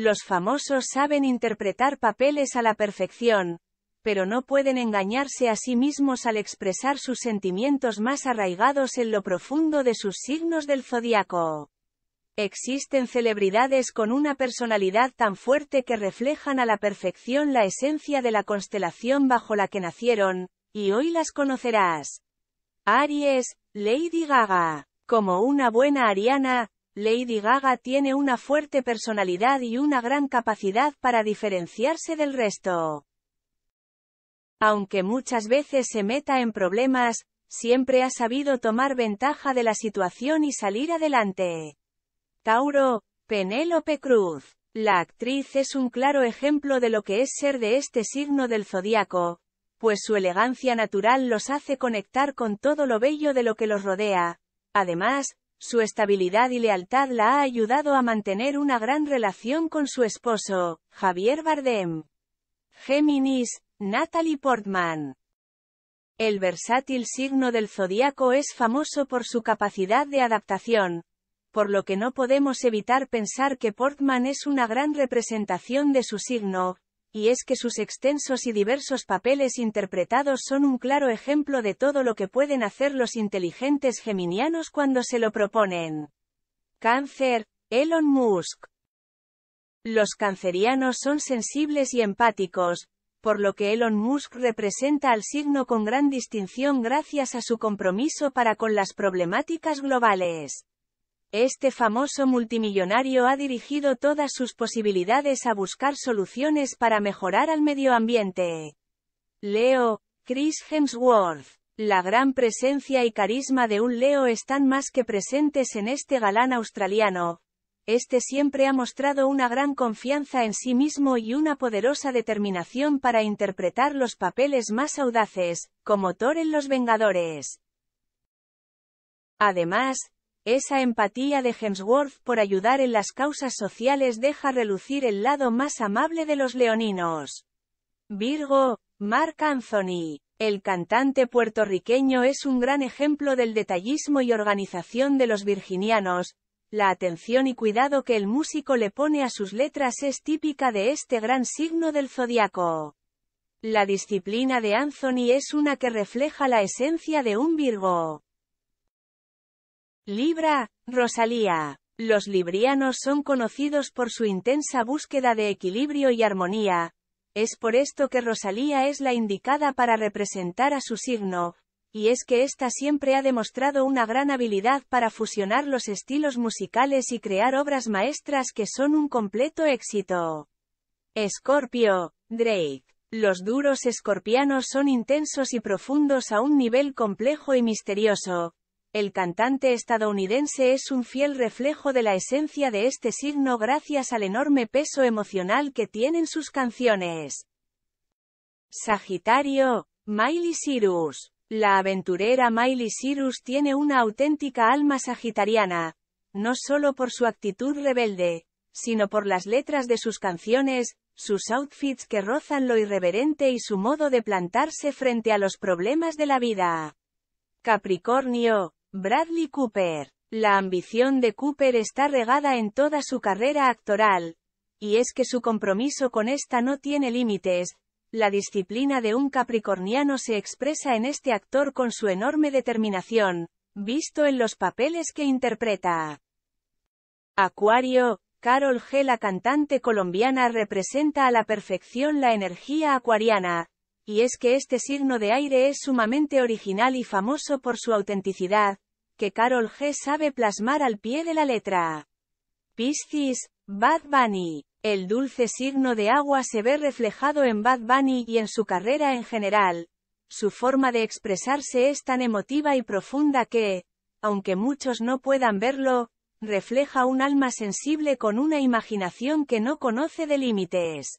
Los famosos saben interpretar papeles a la perfección, pero no pueden engañarse a sí mismos al expresar sus sentimientos más arraigados en lo profundo de sus signos del zodiaco. Existen celebridades con una personalidad tan fuerte que reflejan a la perfección la esencia de la constelación bajo la que nacieron, y hoy las conocerás. Aries, Lady Gaga. Como una buena ariana, Lady Gaga tiene una fuerte personalidad y una gran capacidad para diferenciarse del resto. Aunque muchas veces se meta en problemas, siempre ha sabido tomar ventaja de la situación y salir adelante. Tauro, Penélope Cruz. La actriz es un claro ejemplo de lo que es ser de este signo del zodiaco, pues su elegancia natural los hace conectar con todo lo bello de lo que los rodea. Además, su estabilidad y lealtad la ha ayudado a mantener una gran relación con su esposo, Javier Bardem. Géminis, Natalie Portman. El versátil signo del zodiaco es famoso por su capacidad de adaptación, por lo que no podemos evitar pensar que Portman es una gran representación de su signo, y es que sus extensos y diversos papeles interpretados son un claro ejemplo de todo lo que pueden hacer los inteligentes geminianos cuando se lo proponen. Cáncer, Elon Musk. Los cancerianos son sensibles y empáticos, por lo que Elon Musk representa al signo con gran distinción gracias a su compromiso para con las problemáticas globales. Este famoso multimillonario ha dirigido todas sus posibilidades a buscar soluciones para mejorar al medio ambiente. Leo, Chris Hemsworth. La gran presencia y carisma de un Leo están más que presentes en este galán australiano. Este siempre ha mostrado una gran confianza en sí mismo y una poderosa determinación para interpretar los papeles más audaces, como Thor en Los Vengadores. Además, esa empatía de Hemsworth por ayudar en las causas sociales deja relucir el lado más amable de los leoninos. Virgo, Mark Anthony. El cantante puertorriqueño es un gran ejemplo del detallismo y organización de los virginianos. La atención y cuidado que el músico le pone a sus letras es típica de este gran signo del zodiaco. La disciplina de Anthony es una que refleja la esencia de un Virgo. Libra, Rosalía. Los librianos son conocidos por su intensa búsqueda de equilibrio y armonía. Es por esto que Rosalía es la indicada para representar a su signo, y es que ésta siempre ha demostrado una gran habilidad para fusionar los estilos musicales y crear obras maestras que son un completo éxito. Escorpio, Drake. Los duros escorpianos son intensos y profundos a un nivel complejo y misterioso, el cantante estadounidense es un fiel reflejo de la esencia de este signo gracias al enorme peso emocional que tienen sus canciones. Sagitario, Miley Cyrus. La aventurera Miley Cyrus tiene una auténtica alma sagitariana, no solo por su actitud rebelde, sino por las letras de sus canciones, sus outfits que rozan lo irreverente y su modo de plantarse frente a los problemas de la vida. Capricornio, Bradley Cooper. La ambición de Cooper está regada en toda su carrera actoral, y es que su compromiso con esta no tiene límites. La disciplina de un capricorniano se expresa en este actor con su enorme determinación, visto en los papeles que interpreta. Acuario, Carol G. La cantante colombiana representa a la perfección la energía acuariana, y es que este signo de aire es sumamente original y famoso por su autenticidad, que Carol G sabe plasmar al pie de la letra. Piscis, Bad Bunny. El dulce signo de agua se ve reflejado en Bad Bunny y en su carrera en general. Su forma de expresarse es tan emotiva y profunda que, aunque muchos no puedan verlo, refleja un alma sensible con una imaginación que no conoce de límites.